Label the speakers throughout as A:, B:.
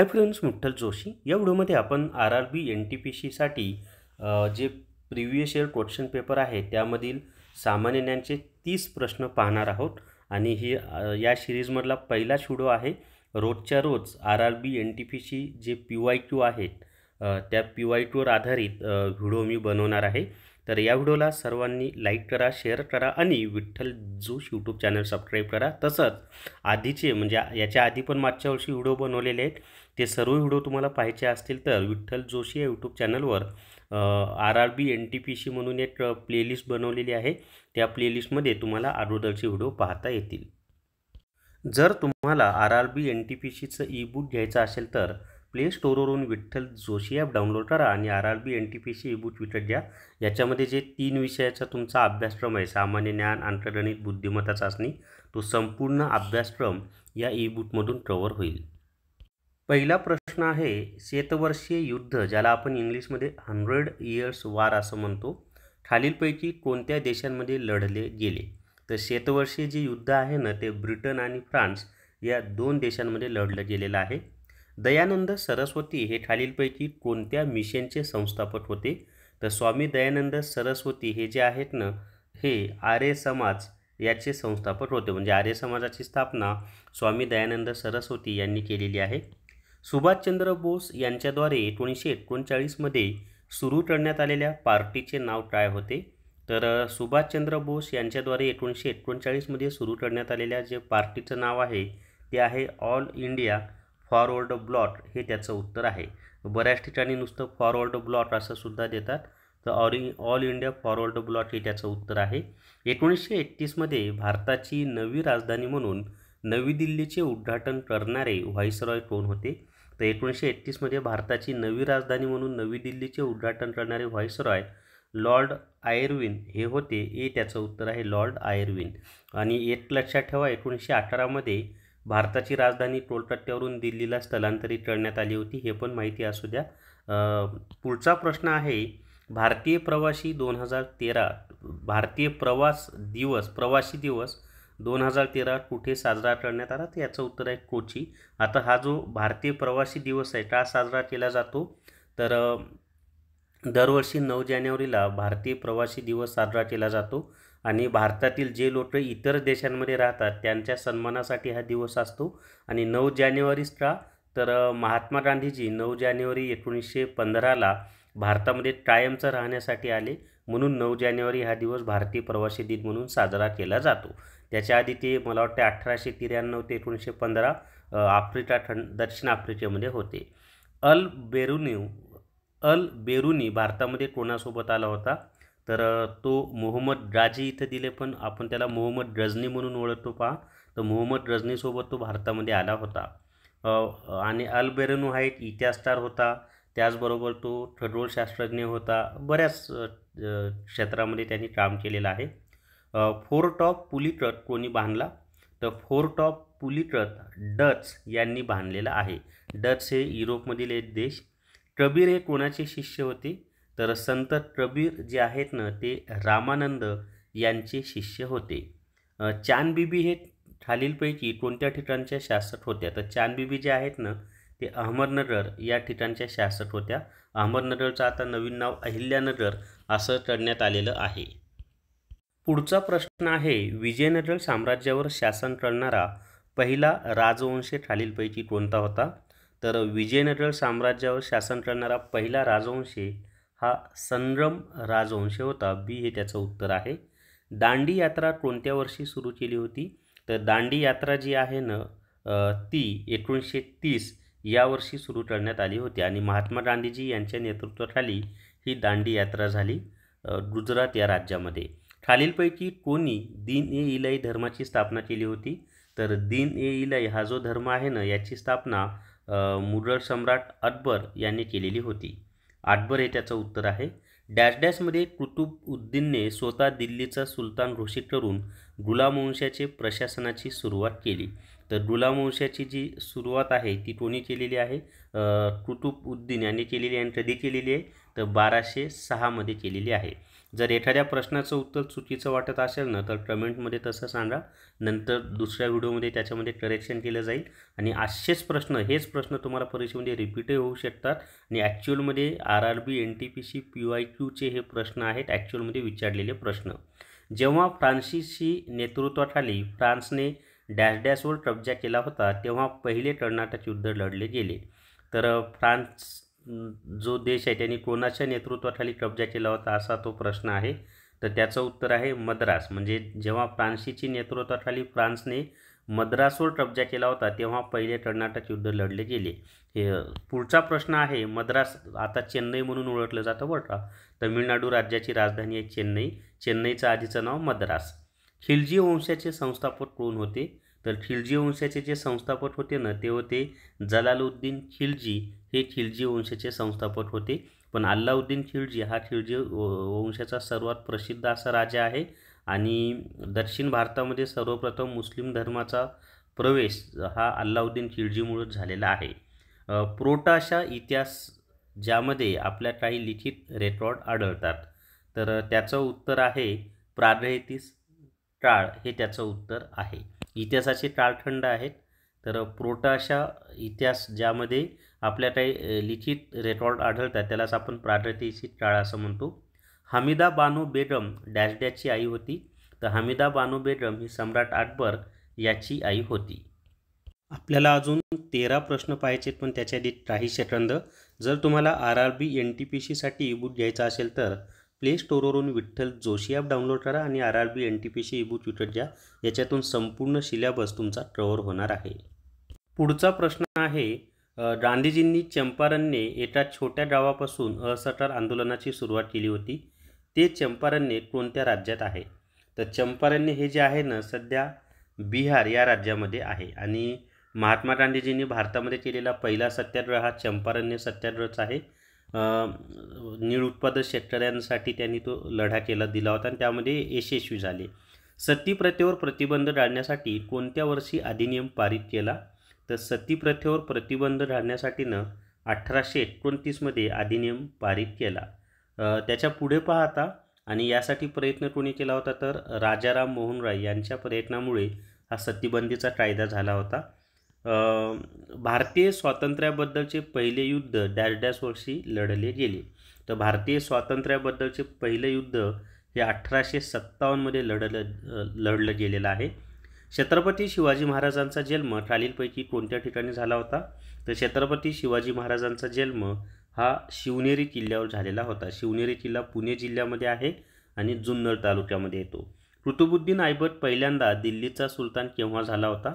A: hi friends मुठ्ठल Joshi या व्हिडिओमध्ये आपण R R B N T P सीसाठी जे प्रिव्हियस इयर क्वेश्चन पेपर आहे त्यामधील सामान्य ज्ञानचे तीस प्रश्न पाहणार आहोत आणि ही या सिरीजमधला पहिलाच व्हिडिओ आहे रोजच्या रोज R R B N T P C जे पी वाय क्यू आहेत त्या पी वाय क्यूवर आधारित व्हिडिओ मी बनवणार आहे तर या व्हिडिओला सर्वांनी लाईक करा शेअर करा आणि Vitthal Joshi YouTube channel subscribe करा तसंच आधीचे म्हणजे याच्या आधी पण मागच्या वर्षी व्हिडिओ बनवलेले आहेत ते सर्व व्हिडिओ तुम्हाला पाहायचे असतील तर विठ्ठल जोशी या यूट्यूब चॅनलवर R R B N T P C म्हणून एक प्लेलिस्ट बनवलेली आहे त्या प्लेलिस्टमध्ये तुम्हाला अगोदरचे व्हिडिओ पाहता येतील जर तुम्हाला R R B N T P सीचं ई बुक घ्यायचं असेल तर प्ले स्टोरवरून विठ्ठल जोशी ॲप डाउनलोड करा आणि R R B N T P C e book विकत घ्या याच्यामध्ये जे तीन विषयाचा तुमचा अभ्यासक्रम आहे सामान्य ज्ञान अंतर्गणित बुद्धिमत्ता चाचणी तो संपूर्ण अभ्यासक्रम या ई बुकमधून कव्हर होईल पहिला प्रश्न आहे शेतवर्षीय युद्ध ज्याला आपण इंग्लिशमध्ये हंड्रेड इयर्स वार असं म्हणतो खालीलपैकी कोणत्या देशांमध्ये लढले गेले तर शेतवर्षीय जे युद्ध आहे ना ते ब्रिटन आणि फ्रान्स या दोन देशांमध्ये लढलं गेलेलं आहे दयानंद सरस्वती हे खालीलपैकी कोणत्या मिशनचे संस्थापक होते तर स्वामी दयानंद सरस्वती हे जे आहेत ना हे आर्य समाज याचे संस्थापक होते म्हणजे आर्य समाजाची स्थापना स्वामी दयानंद सरस्वती यांनी केलेली आहे सुभाषचंद्र बोस यांच्याद्वारे एकोणीसशे एकोणचाळीसमध्ये सुरू करण्यात आलेल्या पार्टीचे नाव काय होते तर सुभाषचंद्र बोस यांच्याद्वारे एकोणीसशे एकोणचाळीसमध्ये सुरू करण्यात आलेल्या जे पार्टीचं नाव आहे ते आहे ऑल इंडिया फॉरवर्ड ब्लॉट हे त्याचं उत्तर आहे बऱ्याच ठिकाणी नुसतं फॉरवर्ड ब्लॉट असं सुद्धा देतात तर all all India forward bloc हे त्याचं उत्तर आहे एकोणीसशे एकतीसमध्ये भारताची नवी राजधानी म्हणून नवी दिल्लीचे उद्घाटन करणारे व्हाईसरॉय कोण होते तर एकोणीसशे एकतीसमध्ये भारताची नवी राजधानी म्हणून नवी दिल्लीचे उद्घाटन करणारे रॉय लॉर्ड आयर्विन हे होते हे त्याचं उत्तर आहे लॉर्ड आयर्विन आणि एक लक्षात ठेवा एकोणीसशे अठरामध्ये भारताची राजधानी कोलकात्यावरून दिल्लीला स्थलांतरित करण्यात आली होती हे पण माहिती असू द्या पुढचा प्रश्न आहे भारतीय प्रवासी दोन हजार तेरा भारतीय प्रवास दिवस प्रवासी दिवस दोन हजार तेरा कुठे साजरा करण्यात आला तर याचं उत्तर आहे कोची आता हा जो भारतीय प्रवासी दिवस आहे का साजरा केला जातो तर दरवर्षी नऊ जानेवारीला भारतीय प्रवासी दिवस साजरा केला जातो आणि भारतातील जे लोक इतर देशांमध्ये राहतात त्यांच्या सन्मानासाठी हा दिवस असतो आणि नऊ जानेवारीच का तर महात्मा गांधीजी नऊ जानेवारी एकोणीसशे पंधराला भारतामध्ये कायमचं राहण्यासाठी आले म्हणून नऊ जानेवारी हा दिवस भारतीय प्रवासी दिन म्हणून साजरा केला जातो त्याच्या आधी ते मला वाटते अठराशे त्र्याण्णव ते एकोणीसशे पंधरा आफ्रिका ठंड दक्षिण आफ्रिकेमध्ये होते अल बेरुनी अल बेरुनी भारतामध्ये कोणासोबत आला होता तर तो मोहम्मद गाजी इथं दिले पण आपण त्याला मोहम्मद गजनी म्हणून ओळखतो पहा तर मोहम्मद रजनीसोबत तो भारतामध्ये आला होता आणि अल बेरुनू हा एक इतिहासकार होता त्याचबरोबर तो खगोलशास्त्रज्ञ होता बऱ्याच क्षेत्रामध्ये त्यांनी काम केलेलं आहे फोर्ट ऑफ पुलिटत कोणी बांधला तर फोर्ट ऑफ पुलिटत डच यांनी बांधलेला आहे डच हे युरोपमधील एक देश कबीर हे कोणाचे शिष्य होते तर संत कबीर जे आहेत ना ते रामानंद यांचे शिष्य होते चानबीबी हे खालीलपैकी कोणत्या ठिकाणच्या शासक होत्या तर चानबीबी जे आहेत ना ते अहमदनगर या ठिकाणच्या शासक होत्या अहमदनगरचं आता नवीन नाव अहिल्यानगर असं ठरण्यात आलेलं आहे पुढचा प्रश्न आहे विजयनगर साम्राज्यावर शासन करणारा पहिला राजवंशे खालीलपैकी कोणता होता तर विजयनगर साम्राज्यावर शासन करणारा पहिला राजवंश हा संग्रम राजवंश होता बी हे त्याचं उत्तर आहे दांडी यात्रा कोणत्या वर्षी सुरू केली होती तर दांडी यात्रा जी आहे ना ती एकोणीसशे तीस या वर्षी सुरू करण्यात आली होती आणि महात्मा गांधीजी यांच्या नेतृत्वाखाली ही दांडी यात्रा झाली गुजरात या राज्यामध्ये खालीलपैकी कोणी दीन ए इलाई धर्माची स्थापना केली होती तर दीन ए इलाई हा जो धर्म आहे ना याची स्थापना मुरळ सम्राट अकबर यांनी केलेली होती अकबर हे त्याचं उत्तर आहे डॅश डॅशमध्ये कुतुब उद्दीनने स्वतः दिल्लीचा सुलतान घोषित करून वंशाचे प्रशासनाची सुरुवात केली तर गुलाम वंशाची जी सुरुवात आहे ती कोणी केलेली आहे कुतुब उद्दीन यांनी केलेली आणि कधी केलेली आहे तर बाराशे सहामध्ये केलेली आहे जर एखाद्या प्रश्नाचं उत्तर चुकीचं वाटत असेल ना तर कमेंटमध्ये तसं सांगा नंतर दुसऱ्या व्हिडिओमध्ये त्याच्यामध्ये करेक्शन केलं जाईल आणि असेच प्रश्न हेच प्रश्न तुम्हाला परीक्षेमध्ये रिपीटही होऊ शकतात आणि ॲक्च्युअलमध्ये R R B N T P C P Y क्यूचे हे प्रश्न आहेत ॲक्च्युअलमध्ये विचारलेले प्रश्न जेव्हा फ्रान्सिसची नेतृत्वाखाली फ्रान्सने डॅश डॅशवर कब्जा केला होता तेव्हा पहिले कर्नाटक युद्ध लढले गेले तर फ्रान्स जो देश आहे त्यांनी कोणाच्या नेतृत्वाखाली कब्जा केला होता असा तो प्रश्न आहे तर त्याचं उत्तर आहे मद्रास म्हणजे जेव्हा फ्रान्सीची नेतृत्वाखाली फ्रान्सने मद्रासवर कब्जा केला होता तेव्हा पहिले कर्नाटक युद्ध लढले गेले हे पुढचा प्रश्न आहे मद्रास आता चेन्नई म्हणून ओळखलं जातं बरं तमिळनाडू राज्याची राजधानी आहे चेन्नई चेन्नईचं आधीचं नाव मद्रास खिलजी वंशाचे संस्थापक कोण होते तर खिलजी वंशाचे जे संस्थापक होते ना ते होते जलालुद्दीन खिलजी हे खिलजी वंशाचे संस्थापक होते पण अल्लाउद्दीन खिलजी हा खिलजी वंशाचा सर्वात प्रसिद्ध असा राजा आहे आणि दक्षिण भारतामध्ये सर्वप्रथम मुस्लिम धर्माचा प्रवेश हा अल्लाउद्दीन खिलजीमुळे झालेला आहे प्रोटाशा इतिहास ज्यामध्ये आपल्या काही लिखित रेकॉर्ड आढळतात तर त्याचं उत्तर आहे प्रागैतिस काळ हे त्याचं उत्तर आहे इतिहासाचे काळखंड आहेत तर प्रोटाशा इतिहास ज्यामध्ये आपल्या काही लिखित रेकॉर्ड आढळतात त्यालाच आपण प्रागैतिहासिक काळ असं म्हणतो हमीदा बानो बेगम डॅश आई होती तर हमीदा बानो बेगम ही सम्राट अकबर याची आई होती आपल्याला अजून तेरा प्रश्न पाहिजेत पण त्याच्या आधी काही सेकंद जर तुम्हाला R R B N T P सीसाठी ईबुक घ्यायचा असेल तर प्ले स्टोरवरून विठ्ठल जोशी ॲप डाउनलोड करा आणि R R B N T P C ebook विकत घ्या याच्यातून संपूर्ण सिलेबस तुमचा कवर होणार आहे पुढचा प्रश्न आहे गांधीजींनी चंपारणने एका छोट्या गावापासून असटार आंदोलनाची सुरुवात केली होती ते चंपारणने कोणत्या राज्यात आहे तर चंपारण्य हे जे आहे ना सध्या बिहार या राज्यामध्ये आहे आणि महात्मा गांधीजींनी भारतामध्ये केलेला पहिला सत्याग्रह हा चंपारण्य सत्याग्रहच आहे उत्पादक शेतकऱ्यांसाठी त्यांनी तो लढा केला दिला होता आणि त्यामध्ये यशस्वी झाले प्रथेवर प्रतिबंध टाळण्यासाठी कोणत्या वर्षी अधिनियम पारित केला तर प्रथेवर प्रतिबंध राहण्यासाठीनं अठराशे एकोणतीसमध्ये अधिनियम पारित केला त्याच्या पुढे पाहता आणि यासाठी प्रयत्न कोणी केला होता तर राजाराम मोहन राय यांच्या प्रयत्नामुळे हा सतीबंदीचा कायदा झाला होता भारतीय स्वातंत्र्याबद्दलचे पहिले युद्ध डॅश डॅश वर्षी लढले गेले तर भारतीय स्वातंत्र्याबद्दलचे पहिले युद्ध हे अठराशे सत्तावन्नमध्ये लढलं लढलं गेलेलं आहे छत्रपती शिवाजी महाराजांचा जन्म खालीलपैकी कोणत्या ठिकाणी झाला होता तर छत्रपती शिवाजी महाराजांचा जन्म हा शिवनेरी किल्ल्यावर झालेला होता शिवनेरी किल्ला पुणे जिल्ह्यामध्ये आहे आणि जुन्नर तालुक्यामध्ये येतो कुतुबुद्दीन आयबट पहिल्यांदा दिल्लीचा सुलतान केव्हा झाला होता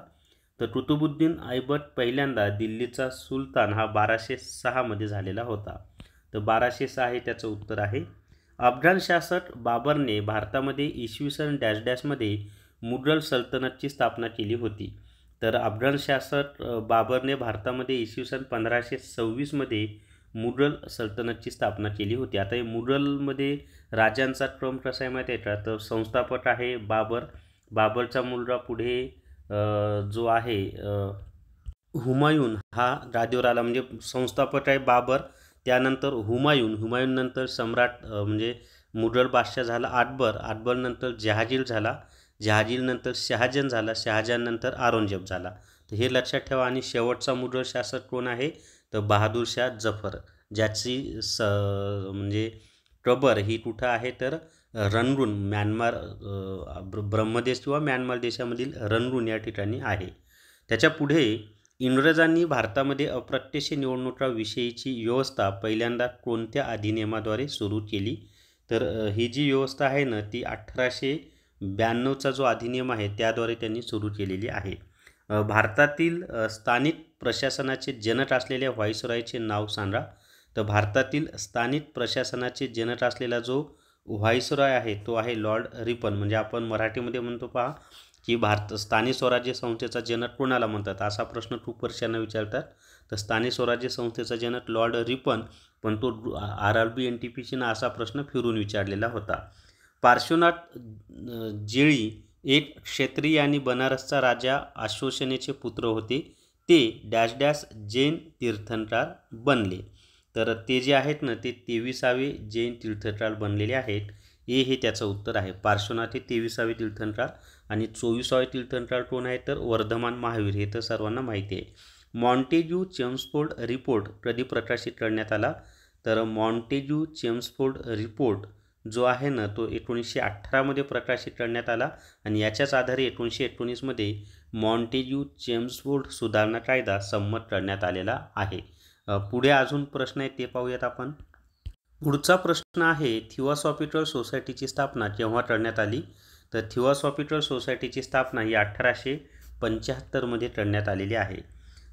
A: तर कुतुबुद्दीन आयबट पहिल्यांदा दिल्लीचा सुलतान हा बाराशे सहामध्ये झालेला होता तर बाराशे सहा हे त्याचं उत्तर आहे अफगाण शासक बाबरने भारतामध्ये इसवी सन डॅश डॅशमध्ये मुघल सल्तनतची स्थापना केली होती तर अफगाण शासक बाबरने भारतामध्ये इसवी सन पंधराशे सव्वीसमध्ये मुघल सल्तनतची स्थापना केली होती आता हे मुघलमध्ये राजांचा क्रम कसा आहे माहिती आहे का तर संस्थापक आहे बाबर बाबरचा मुलगा पुढे जो आहे हुमायून हा राजेवर आला म्हणजे संस्थापक आहे बाबर त्यानंतर हुमायून हुमायूननंतर सम्राट म्हणजे मुघल बादशाह झाला आटबर आटबरनंतर जहाजीर झाला नंतर शहाजन झाला नंतर औरंगजेब झाला तर हे लक्षात ठेवा आणि शेवटचा मुद्र शासक कोण आहे तर बहादूरशाह जफर ज्याची स म्हणजे टबर ही कुठं आहे तर रनरून म्यानमार ब्रह्मदेश किंवा म्यानमार देशामधील रनरून या ठिकाणी आहे त्याच्यापुढे इंग्रजांनी भारतामध्ये अप्रत्यक्ष निवडणुकाविषयीची व्यवस्था पहिल्यांदा कोणत्या अधिनियमाद्वारे सुरू केली तर ही जी व्यवस्था आहे ना ती अठराशे ब्याण्णवचा जो अधिनियम आहे त्याद्वारे त्यांनी सुरू केलेली आहे भारतातील स्थानिक प्रशासनाचे जनक असलेल्या व्हाईसरॉयचे नाव सांगा तर भारतातील स्थानिक प्रशासनाचे जनक असलेला जो व्हाईसरॉय आहे तो आहे लॉर्ड रिपन म्हणजे आपण मराठीमध्ये म्हणतो पहा की भारत स्थानिक स्वराज्य संस्थेचा जनक कोणाला म्हणतात असा प्रश्न खूप वर्षांना विचारतात तर स्थानिक स्वराज्य संस्थेचा जनक लॉर्ड रिपन पण तो R R B N T पीशीनं असा प्रश्न फिरून विचारलेला होता पार्श्वनाथ जेळी एक क्षेत्रीय आणि बनारसचा राजा आश्वसेनेचे पुत्र होते ते डॅश डॅश जैन तीर्थंटाळ बनले तर ते जे आहेत ना ते तेविसावे जैन तीर्थंटाळ बनलेले आहेत हे हे त्याचं उत्तर आहे पार्श्वनाथ हे तेविसावे तीर्थंटाळ आणि चोवीसावे तीर्थंटाळ कोण आहे तर वर्धमान महावीर हे तर सर्वांना माहिती आहे मॉन्टेज्यू चेम्सफोर्ड रिपोर्ट कधी प्रकाशित करण्यात आला तर मॉन्टेज्यू चेम्सफोर्ड रिपोर्ट जो आहे ना तो एकोणीसशे अठरामध्ये प्रकाशित करण्यात आला आणि याच्याच आधारे एकोणीसशे एकोणीसमध्ये मॉन्टेज्यू चेम्सफोर्ड सुधारणा कायदा संमत करण्यात आलेला आहे पुढे अजून प्रश्न आहेत ते पाहूयात आपण पुढचा प्रश्न आहे थिओसॉफिकल सोसायटीची स्थापना केव्हा करण्यात आली तर थिओसॉफिकल सोसायटीची स्थापना ही अठराशे पंच्याहत्तरमध्ये करण्यात आलेली आहे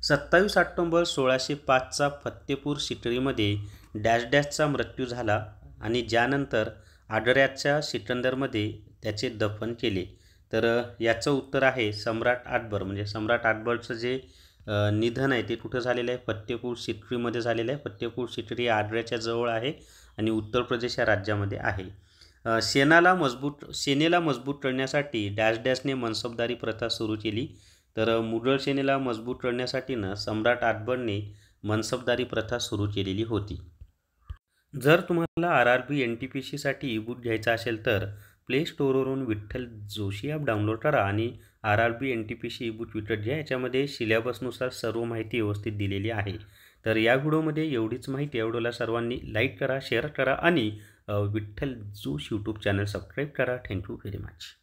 A: सत्तावीस ऑक्टोंबर सोळाशे पाचचा फत्तेपूर सिटरीमध्ये डॅश डॅशचा मृत्यू झाला आणि ज्यानंतर आडऱ्याच्या सिकंदरमध्ये त्याचे दफन केले तर याचं उत्तर आहे सम्राट आटबर म्हणजे सम्राट आटबरचं जे निधन आहे ते कुठं झालेलं आहे फत्तेपूर सिक्रीमध्ये झालेलं आहे फत्तेपूर सिक्री आग्र्याच्या जवळ आहे आणि उत्तर प्रदेश या राज्यामध्ये आहे सेनाला मजबूत सेनेला मजबूत करण्यासाठी डॅश डॅशने मनसबदारी प्रथा सुरू केली तर मुघल सेनेला मजबूत ना सम्राट आटबरने मनसबदारी प्रथा सुरू केलेली होती जर तुम्हाला R R B N T P सीसाठी बुक घ्यायचा असेल तर प्ले स्टोअरवरून विठ्ठल जोशी ॲप डाउनलोड करा आणि R R B N T P C book विकत घ्या याच्यामध्ये सिलेबसनुसार सर्व माहिती व्यवस्थित दिलेली आहे तर या व्हिडिओमध्ये एवढीच माहिती एवढ्याला सर्वांनी लाईक करा शेअर करा आणि Vitthal Joshi YouTube channel subscribe करा थँक्यू व्हेरी मच